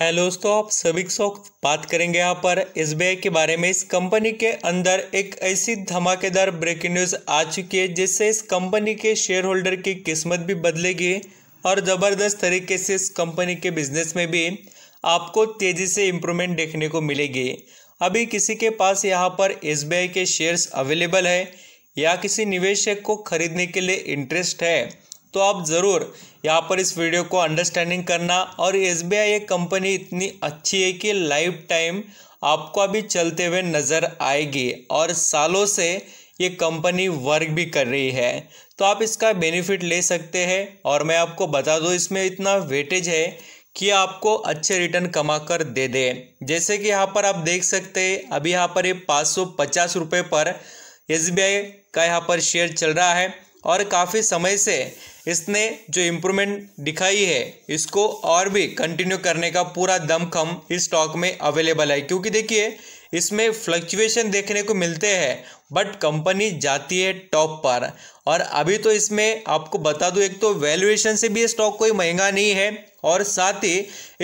hello दोस्तों आप सभी को बात करेंगे यहाँ पर एस के बारे में इस कंपनी के अंदर एक ऐसी धमाकेदार ब्रेकिंग न्यूज़ आ चुकी है जिससे इस कंपनी के शेयर होल्डर की किस्मत भी बदलेगी और ज़बरदस्त तरीके से इस कंपनी के बिजनेस में भी आपको तेज़ी से इम्प्रूवमेंट देखने को मिलेगी अभी किसी के पास यहाँ पर एस के शेयर्स अवेलेबल है या किसी निवेशक को खरीदने के लिए इंटरेस्ट है तो आप ज़रूर यहाँ पर इस वीडियो को अंडरस्टैंडिंग करना और एस बी आई एक कंपनी इतनी अच्छी है कि लाइफ टाइम आपको अभी चलते हुए नज़र आएगी और सालों से ये कंपनी वर्क भी कर रही है तो आप इसका बेनिफिट ले सकते हैं और मैं आपको बता दूँ इसमें इतना वेटेज है कि आपको अच्छे रिटर्न कमा कर दे दे जैसे कि यहाँ पर आप देख सकते हैं अभी यहाँ पर ये पाँच सौ पचास रुपये पर एस का यहाँ पर शेयर चल रहा है और काफ़ी समय से इसने जो इम्प्रूवमेंट दिखाई है इसको और भी कंटिन्यू करने का पूरा दमखम इस स्टॉक में अवेलेबल है क्योंकि देखिए इसमें फ्लक्चुएशन देखने को मिलते हैं बट कंपनी जाती है टॉप पर और अभी तो इसमें आपको बता दूं एक तो वैल्यूएशन से भी ये स्टॉक कोई महंगा नहीं है और साथ ही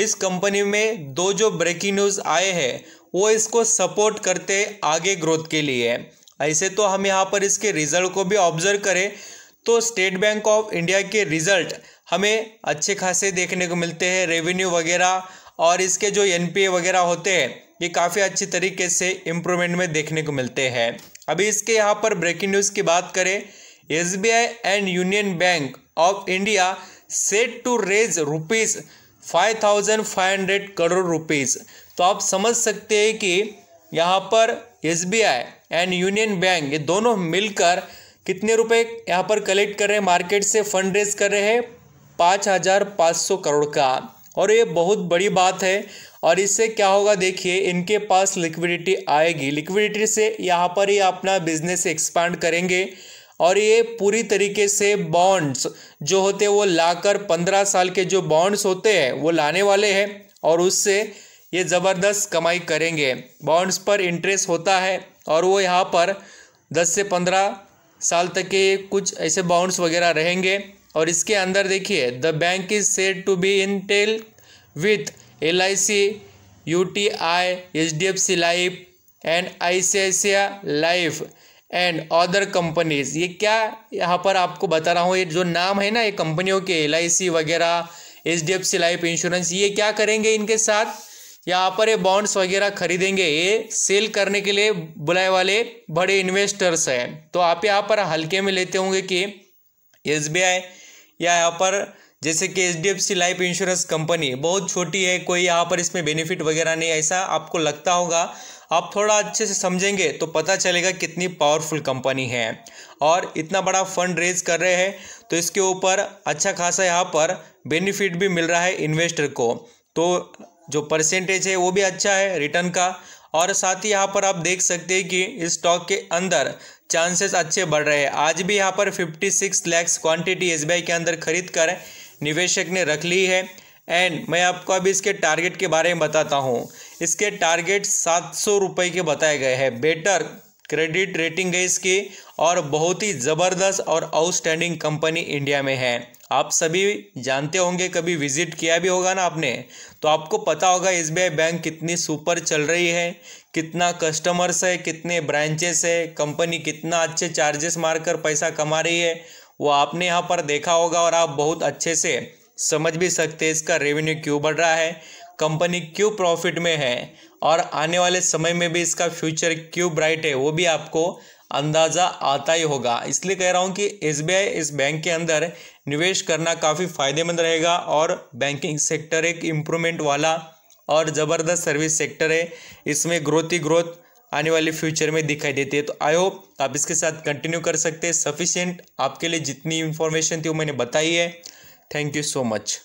इस कंपनी में दो जो ब्रेकिंग न्यूज़ आए हैं वो इसको सपोर्ट करते आगे ग्रोथ के लिए ऐसे तो हम यहाँ पर इसके रिजल्ट को भी ऑब्जर्व करें तो स्टेट बैंक ऑफ इंडिया के रिज़ल्ट हमें अच्छे खासे देखने को मिलते हैं रेवेन्यू वगैरह और इसके जो एन वगैरह होते हैं ये काफ़ी अच्छी तरीके से इम्प्रूवमेंट में देखने को मिलते हैं अभी इसके यहाँ पर ब्रेकिंग न्यूज़ की बात करें S and Union Bank of India set to raise rupees five thousand five hundred crore rupees तो आप समझ सकते हैं कि यहाँ पर एस एंड यूनियन बैंक ये दोनों मिलकर कितने रुपए यहाँ पर कलेक्ट कर रहे हैं मार्केट से फंड रेज कर रहे हैं पाँच हज़ार पाँच सौ करोड़ का और ये बहुत बड़ी बात है और इससे क्या होगा देखिए इनके पास लिक्विडिटी आएगी लिक्विडिटी से यहाँ पर ही अपना बिजनेस एक्सपांड करेंगे और ये पूरी तरीके से बॉन्ड्स जो होते हैं वो लाकर पंद्रह साल के जो बॉन्ड्स होते हैं वो लाने वाले हैं और उससे ये ज़बरदस्त कमाई करेंगे बॉन्ड्स पर इंटरेस्ट होता है और वो यहाँ पर दस से पंद्रह साल तक के कुछ ऐसे बाउंड्स वगैरह रहेंगे और इसके अंदर देखिए the bank is said to be in tell with L I C U T I H D F C Life and I C I C Life and other companies ये क्या यहाँ पर आपको बता रहा हूँ ये जो नाम है ना ये कंपनियों के एल आई सी वगैरह H D F C Life insurance ये क्या करेंगे इनके साथ यहाँ पर ये बॉन्ड्स वगैरह खरीदेंगे ये सेल करने के लिए बुलाए वाले बड़े इन्वेस्टर्स हैं तो आप यहाँ पर हल्के में लेते होंगे कि एस या यहाँ पर जैसे कि H D F C Life insurance company बहुत छोटी है कोई यहाँ पर इसमें बेनिफिट वगैरह नहीं ऐसा आपको लगता होगा आप थोड़ा अच्छे से समझेंगे तो पता चलेगा कितनी पावरफुल कंपनी है और इतना बड़ा फंड रेज कर रहे हैं तो इसके ऊपर अच्छा खासा यहाँ पर बेनिफिट भी मिल रहा है इन्वेस्टर को तो जो परसेंटेज है वो भी अच्छा है रिटर्न का और साथ ही यहाँ पर आप देख सकते हैं कि इस स्टॉक के अंदर चांसेस अच्छे बढ़ रहे हैं आज भी यहाँ पर 56 लैक्स क्वान्टिटी एस के अंदर खरीद कर निवेशक ने रख ली है एंड मैं आपको अभी इसके टारगेट के बारे में बताता हूँ इसके टारगेट सात सौ रुपये के बताए गए हैं बेटर क्रेडिट रेटिंग है इसकी और बहुत ही ज़बरदस्त और आउटस्टैंडिंग कंपनी इंडिया में है आप सभी जानते होंगे कभी विजिट किया भी होगा ना आपने तो आपको पता होगा एस बैंक कितनी सुपर चल रही है कितना कस्टमर्स है कितने ब्रांचेस है कंपनी कितना अच्छे चार्जेस मारकर पैसा कमा रही है वो आपने यहाँ पर देखा होगा और आप बहुत अच्छे से समझ भी सकते हैं इसका रेवेन्यू क्यों बढ़ रहा है कंपनी क्यों प्रॉफिट में है और आने वाले समय में भी इसका फ्यूचर क्यों ब्राइट है वो भी आपको अंदाज़ा आता ही होगा इसलिए कह रहा हूँ कि एस इस बैंक के अंदर निवेश करना काफ़ी फ़ायदेमंद रहेगा और बैंकिंग सेक्टर एक इम्प्रूवमेंट वाला और ज़बरदस्त सर्विस सेक्टर है इसमें ग्रोथ ही ग्रोथ आने वाले फ्यूचर में दिखाई देती है तो आई होप आप इसके साथ कंटिन्यू कर सकते हैं सफिशेंट आपके लिए जितनी इन्फॉर्मेशन थी वो मैंने बताई है थैंक यू सो मच